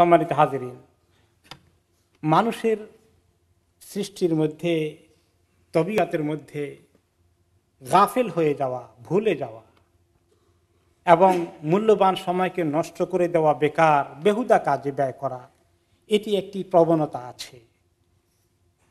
সম্মানিত হাজিরিন মানুষের সৃষ্টির মধ্যে তবিয়াতের মধ্যে গাফেল হয়ে যাওয়া ভুলে যাওয়া এবং মূল্যবান সময়কে নষ্ট করে দেওয়া বেকার বেহুদা কাজে ব্যয় করা এটি একটি প্রবণতা আছে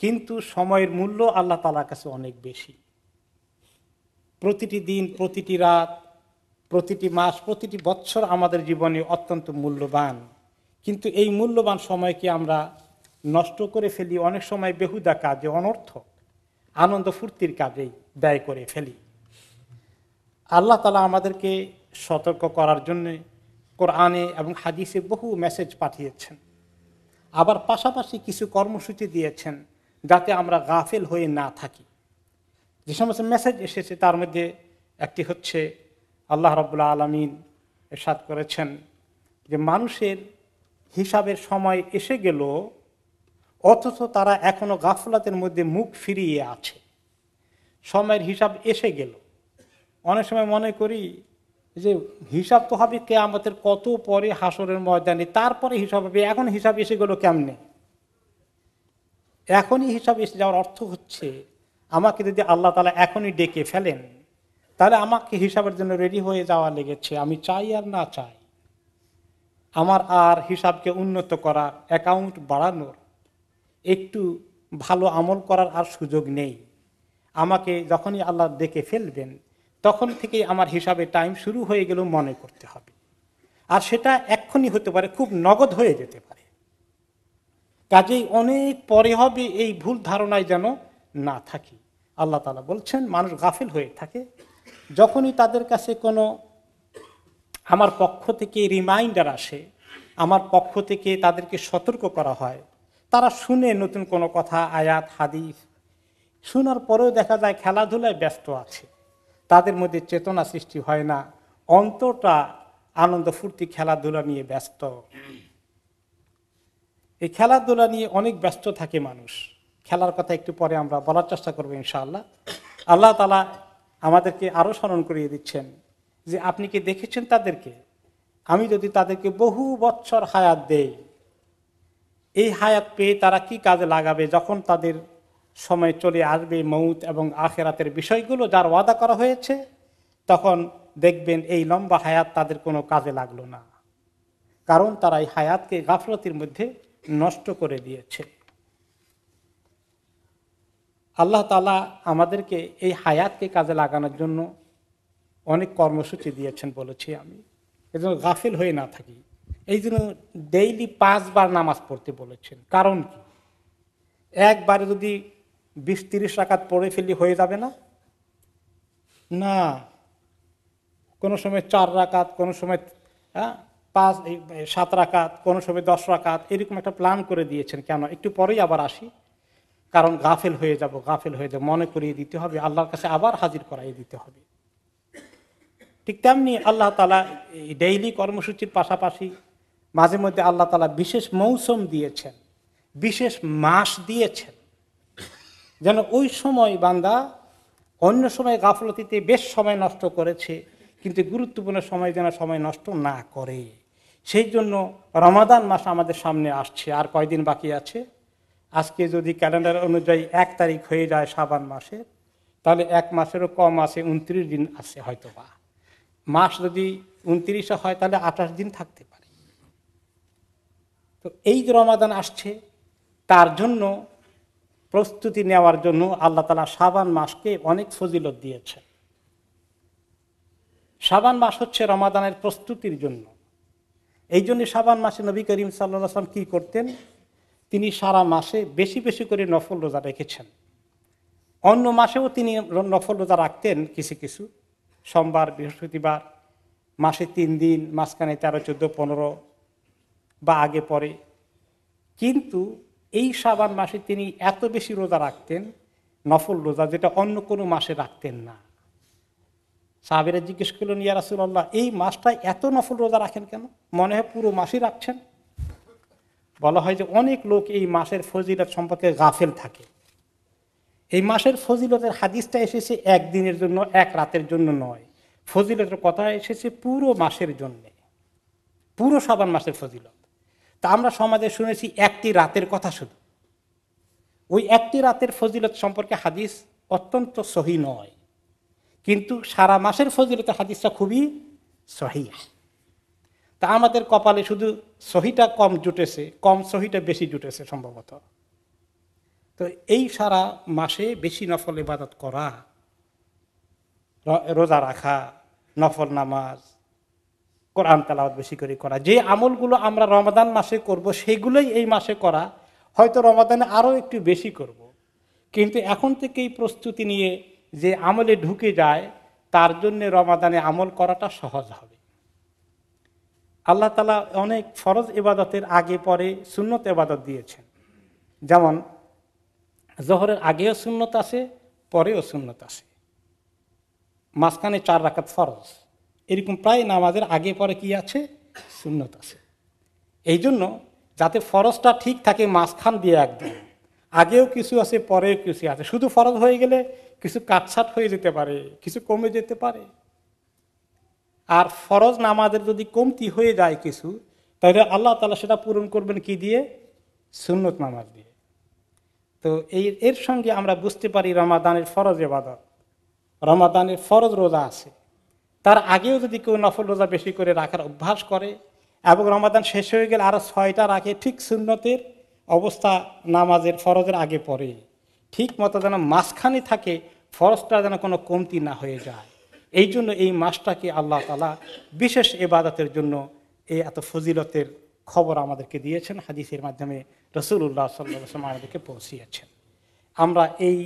কিন্তু সময়ের মূল্য আল্লাহ তালার কাছে অনেক বেশি প্রতিটি দিন প্রতিটি রাত প্রতিটি মাস প্রতিটি বছর আমাদের জীবনে অত্যন্ত মূল্যবান কিন্তু এই মূল্যবান সময়কে আমরা নষ্ট করে ফেলি অনেক সময় বেহুদা কাজে অনর্থক আনন্দ ফুর্তির কাজেই ব্যয় করে ফেলি আল্লাহ তালা আমাদেরকে সতর্ক করার জন্যে কোরআনে এবং হাদিসে বহু মেসেজ পাঠিয়েছেন আবার পাশাপাশি কিছু কর্মসূচি দিয়েছেন যাতে আমরা গাফেল হয়ে না থাকি যে সমস্ত মেসেজ এসেছে তার মধ্যে একটি হচ্ছে আল্লাহ রবুল্লা আলমিন এরশাদ করেছেন যে মানুষের হিসাবের সময় এসে গেল অথচ তারা এখনো গাফলাতের মধ্যে মুখ ফিরিয়ে আছে সময়ের হিসাব এসে গেল অনেক সময় মনে করি যে হিসাব তো হবে আমাদের কত পরে হাসরের ময়দানে তারপরে হিসাব হবে এখন হিসাব এসে গেল কেমনে এখনই হিসাব এসে যাওয়ার অর্থ হচ্ছে আমাকে যদি আল্লাহ তালা এখনই ডেকে ফেলেন তাহলে আমাকে হিসাবের জন্য রেডি হয়ে যাওয়া লেগেছে আমি চাই আর না চাই আমার আর হিসাবকে উন্নত করা অ্যাকাউন্ট বাড়ানোর একটু ভালো আমল করার আর সুযোগ নেই আমাকে যখনই আল্লাহ দেখে ফেলবেন তখন থেকেই আমার হিসাবে টাইম শুরু হয়ে গেল মনে করতে হবে আর সেটা এক্ষুনি হতে পারে খুব নগদ হয়ে যেতে পারে কাজেই অনেক পরে হবে এই ভুল ধারণায় যেন না থাকি আল্লাহ তালা বলছেন মানুষ গাফিল হয়ে থাকে যখনই তাদের কাছে কোনো আমার পক্ষ থেকে রিমাইন্ডার আসে আমার পক্ষ থেকে তাদেরকে সতর্ক করা হয় তারা শুনে নতুন কোনো কথা আয়াত হাদিস শোনার পরেও দেখা যায় খেলাধুলায় ব্যস্ত আছে তাদের মধ্যে চেতনা সৃষ্টি হয় না অন্তরটা আনন্দ ফুর্তি খেলাধুলা নিয়ে ব্যস্ত এই খেলাধুলা নিয়ে অনেক ব্যস্ত থাকে মানুষ খেলার কথা একটু পরে আমরা বলার চেষ্টা করবো ইনশাআল্লাহ আল্লাহ তালা আমাদেরকে আরও স্মরণ করিয়ে দিচ্ছেন যে আপনি কি দেখেছেন তাদেরকে আমি যদি তাদেরকে বহু বছর হায়াত দেই এই হায়াত পেয়ে তারা কি কাজে লাগাবে যখন তাদের সময় চলে আসবে মৌত এবং আখেরাতের বিষয়গুলো যার ওয়াদা করা হয়েছে তখন দেখবেন এই লম্বা হায়াত তাদের কোনো কাজে লাগলো না কারণ তারা এই হায়াতকে গাফলতির মধ্যে নষ্ট করে দিয়েছে আল্লাহ তালা আমাদেরকে এই হায়াতকে কাজে লাগানোর জন্য অনেক কর্মসূচি দিয়েছেন বলেছি আমি এজন্য গাফিল হয়ে না থাকি এই জন্য ডেইলি পাঁচবার নামাজ পড়তে বলেছেন কারণ কি একবারে যদি বিশ তিরিশ রাকাত পড়ে ফেলি হয়ে যাবে না না কোনো সময় চার রাকাত কোনো সময় হ্যাঁ পাঁচ সাত রাকাত কোনো সময় দশ রাকাত এরকম একটা প্ল্যান করে দিয়েছেন কেন একটু পরেই আবার আসি কারণ গাফেল হয়ে যাব গাফেল হয়ে যাবো মনে করিয়ে দিতে হবে আল্লাহর কাছে আবার হাজির করাই দিতে হবে ঠিক তেমনি আল্লাহ তালা এই ডেইলি কর্মসূচির পাশাপাশি মাঝে মধ্যে আল্লাহ তালা বিশেষ মৌসুম দিয়েছেন বিশেষ মাস দিয়েছেন যেন ওই সময় বান্দা অন্য সময় গাফলতিতে বেশ সময় নষ্ট করেছে কিন্তু গুরুত্বপূর্ণ সময় যেন সময় নষ্ট না করে সেই জন্য রমাদান মাস আমাদের সামনে আসছে আর কয়দিন বাকি আছে আজকে যদি ক্যালেন্ডার অনুযায়ী এক তারিখ হয়ে যায় সাবান মাসে তাহলে এক মাসেরও কম আছে উনত্রিশ দিন আছে হয়তো বা মাস যদি উনত্রিশে হয় তাহলে আঠাশ দিন থাকতে পারে তো এই যে রমাদান আসছে তার জন্য প্রস্তুতি নেওয়ার জন্য আল্লাহ তালা সাবান মাসকে অনেক ফজিলত দিয়েছেন সাবান মাস হচ্ছে রমাদানের প্রস্তুতির জন্য এই জন্য সাবান মাসে নবী করিম সাল্লাম কি করতেন তিনি সারা মাসে বেশি বেশি করে নফল রোজা রেখেছেন অন্য মাসেও তিনি নফল রোজা রাখতেন কিছু কিছু সোমবার বৃহস্পতিবার মাসে তিন দিন মাঝখানে তেরো চোদ্দো পনেরো বা আগে পরে কিন্তু এই সাবান মাসে তিনি এত বেশি রোজা রাখতেন নফল রোজা যেটা অন্য কোনো মাসে রাখতেন না সাবেরা জিজ্ঞেস করলেন ইয়া রাসুল্লাহ এই মাসটায় এত নফল রোজা রাখেন কেন মনে হয় পুরো মাসই রাখছেন বলা হয় যে অনেক লোক এই মাসের ফজিলার সম্পর্কে গাফেল থাকে এই মাসের ফজিলতের হাদিসটা এসেছে একদিনের জন্য এক রাতের জন্য নয় ফজিলতের কথা এসেছে পুরো মাসের জন্যে পুরো সাবান মাসের ফজিলত তা আমরা সমাজে শুনেছি একটি রাতের কথা শুধু ওই একটি রাতের ফজিলত সম্পর্কে হাদিস অত্যন্ত সহি নয় কিন্তু সারা মাসের ফজিলতে হাদিসটা খুবই সহি তা আমাদের কপালে শুধু সহিটা কম জুটেছে কম সহিটা বেশি জুটেছে সম্ভবত তো এই সারা মাসে বেশি নফল ইবাদত করা রোজা রাখা নফল নামাজ কোরআন তালাওয়াত বেশি করে করা যে আমলগুলো আমরা রমাদান মাসে করব সেগুলোই এই মাসে করা হয়তো রমাদানে আরও একটু বেশি করব। কিন্তু এখন থেকেই প্রস্তুতি নিয়ে যে আমলে ঢুকে যায় তার জন্য রমাদানে আমল করাটা সহজ হবে আল্লাহ তালা অনেক ফরজ ইবাদতের আগে পরে সুন্নত ইবাদত দিয়েছেন যেমন জহরের আগেও সুন্নত আছে পরেও সুন্নত আছে মাঝখানে চার রাখাত ফরজ এরকম প্রায় নামাজের আগে পরে কি আছে সুন্নত আছে এই জন্য যাতে ফরজটা ঠিক থাকে মাঝখান দিয়ে একদম আগেও কিছু আছে পরেও কিছু আছে শুধু ফরজ হয়ে গেলে কিছু কাটছাট হয়ে যেতে পারে কিছু কমে যেতে পারে আর ফরজ নামাজের যদি কমতি হয়ে যায় কিছু তাহলে আল্লাহ তালা সেটা পূরণ করবেন কি দিয়ে সুন্নত নামাজ দিয়ে তো এই এর সঙ্গে আমরা বুঝতে পারি রমাদানের ফরজ এবাদত রমাদানের ফরজ রোজা আছে তার আগেও যদি কেউ নফল রোজা বেশি করে রাখার অভ্যাস করে এবং রমাদান শেষ হয়ে গেলে আরও ছয়টা রাখে ঠিক শূন্যতের অবস্থা নামাজের ফরজের আগে পরে ঠিক মতো যেন মাঝখানে থাকে ফরজটা যেন কোনো কমতি না হয়ে যায় এই জন্য এই মাসটাকে আল্লাহ তালা বিশেষ এবাদতের জন্য এই এত ফজিলতের খবর আমাদেরকে দিয়েছেন হাদিসের মাধ্যমে রসুল্লাহ সাল্লাম আমাদেরকে পৌঁছিয়েছেন আমরা এই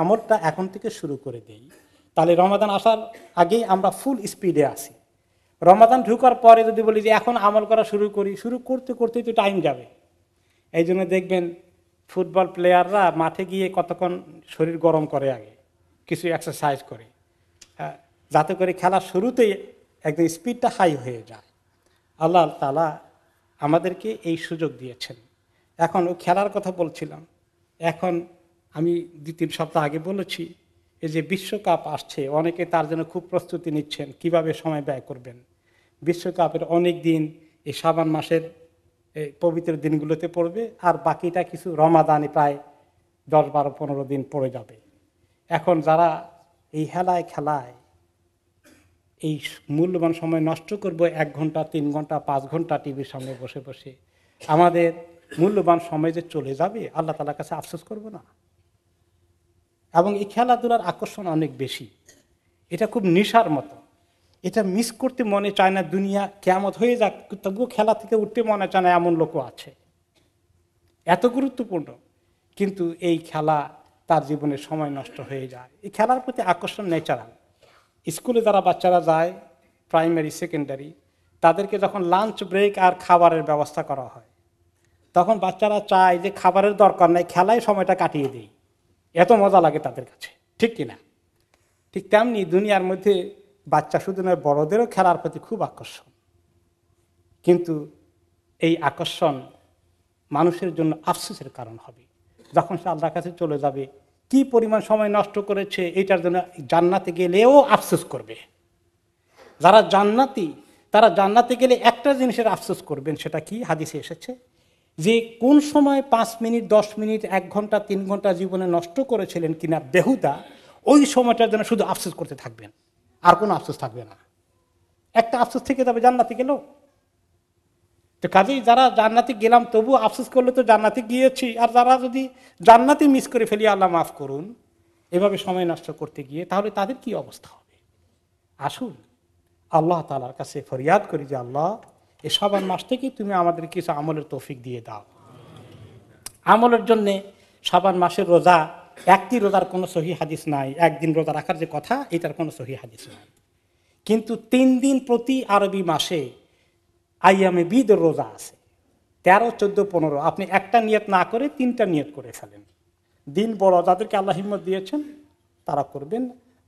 আমলটা এখন থেকে শুরু করে দেই তাহলে রমাদান আসার আগেই আমরা ফুল স্পিডে আসি রমাদান ঢুকার পরে যদি বলি যে এখন আমল করা শুরু করি শুরু করতে করতে তো টাইম যাবে এই জন্য দেখবেন ফুটবল প্লেয়াররা মাঠে গিয়ে কতক্ষণ শরীর গরম করে আগে কিছু এক্সারসাইজ করে হ্যাঁ, যাতে করে খেলা শুরুতেই একদম স্পিডটা হাই হয়ে যায় আল্লাহ তালা আমাদেরকে এই সুযোগ দিয়েছেন এখন ও খেলার কথা বলছিলাম এখন আমি দু তিন সপ্তাহ আগে বলেছি এই যে বিশ্বকাপ আসছে অনেকে তার জন্য খুব প্রস্তুতি নিচ্ছেন কিভাবে সময় ব্যয় করবেন বিশ্বকাপের অনেক দিন এই সাবান মাসের পবিত্র দিনগুলোতে পড়বে আর বাকিটা কিছু রমাদানে প্রায় দশ বারো পনেরো দিন পড়ে যাবে এখন যারা এই হেলায় খেলায় এই মূল্যবান সময় নষ্ট করব এক ঘন্টা তিন ঘন্টা পাঁচ ঘন্টা টিভির সামনে বসে বসে আমাদের মূল্যবান সময় যে চলে যাবে আল্লাহ তালার কাছে আফসোস করব না এবং এই খেলাধুলার আকর্ষণ অনেক বেশি এটা খুব নেশার মতো এটা মিস করতে মনে চায় না দুনিয়া কেমত হয়ে যাক তবুও খেলা থেকে উঠতে মনে চায় না এমন লোকও আছে এত গুরুত্বপূর্ণ কিন্তু এই খেলা তার জীবনে সময় নষ্ট হয়ে যায় এই খেলার প্রতি আকর্ষণ ন্যাচারাল স্কুলে যারা বাচ্চারা যায় প্রাইমারি সেকেন্ডারি তাদেরকে যখন লাঞ্চ ব্রেক আর খাবারের ব্যবস্থা করা হয় তখন বাচ্চারা চায় যে খাবারের দরকার নাই খেলায় সময়টা কাটিয়ে দেই এত মজা লাগে তাদের কাছে ঠিক কিনা ঠিক তেমনি দুনিয়ার মধ্যে বাচ্চা শুধু নয় বড়দেরও খেলার প্রতি খুব আকর্ষণ কিন্তু এই আকর্ষণ মানুষের জন্য আফসোসের কারণ হবে যখন সে আল্লাহর কাছে চলে যাবে কি পরিমাণ সময় নষ্ট করেছে এটার জন্য জান্নাতে গেলেও আফসোস করবে যারা জান্নাতি তারা জান্নাতে গেলে একটা জিনিসের আফসোস করবেন সেটা কি হাদিসে এসেছে যে কোন সময় পাঁচ মিনিট দশ মিনিট এক ঘন্টা তিন ঘন্টা জীবনে নষ্ট করেছিলেন কিনা বেহুদা ওই সময়টার জন্য শুধু আফসোস করতে থাকবেন আর কোনো আফসোস থাকবে না একটা আফসোস থেকে তবে জান্নাতে গেলেও তো কাজেই যারা জান্নাতে গেলাম তবু আফসোস করলে তো জান্নাতে গিয়েছি আর যারা যদি জান্নাতে মিস করে ফেলি আল্লাহ মাফ করুন এভাবে সময় নষ্ট করতে গিয়ে তাহলে তাদের কি অবস্থা হবে আসুন আল্লাহ তালার কাছে ফরিয়াদ করি যে আল্লাহ এ সবার মাস থেকে তুমি আমাদের কিছু আমলের তৌফিক দিয়ে দাও আমলের জন্যে সাবান মাসের রোজা একটি রোজার কোনো সহি হাদিস নাই একদিন রোজা রাখার যে কথা এটার কোনো সহি হাদিস নাই কিন্তু তিন দিন প্রতি আরবি মাসে আইয়ামে বিদ রোজা আছে তেরো চোদ্দ পনেরো আপনি একটা নিয়ত না করে তিনটা নিয়ত করে ফেলেন দিন বড় যাদেরকে আল্লাহ হিম্মত দিয়েছেন তারা করবেন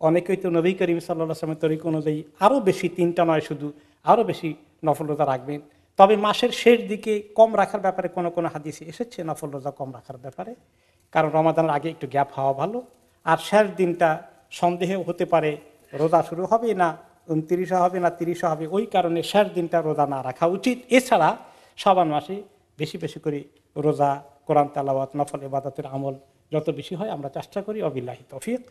অনেকেই তো নবী করিম সাল্লাহামের তরিক অনুযায়ী আরও বেশি তিনটা নয় শুধু আরও বেশি নফল রোজা রাখবেন তবে মাসের শেষ দিকে কম রাখার ব্যাপারে কোনো কোনো হাদিসে এসেছে নফল রোজা কম রাখার ব্যাপারে কারণ রমাদানের আগে একটু গ্যাপ হওয়া ভালো আর শেষ দিনটা সন্দেহ হতে পারে রোজা শুরু হবে না উনত্রিশে হবে না তিরিশে হবে ওই কারণে শেষ দিনটা রোজা না রাখা উচিত এছাড়া সাবান মাসে বেশি বেশি করে রোজা কোরআন তালাওয়াত নফল ইবাদতের আমল যত বেশি হয় আমরা চেষ্টা করি অবিল্লাহি তফিক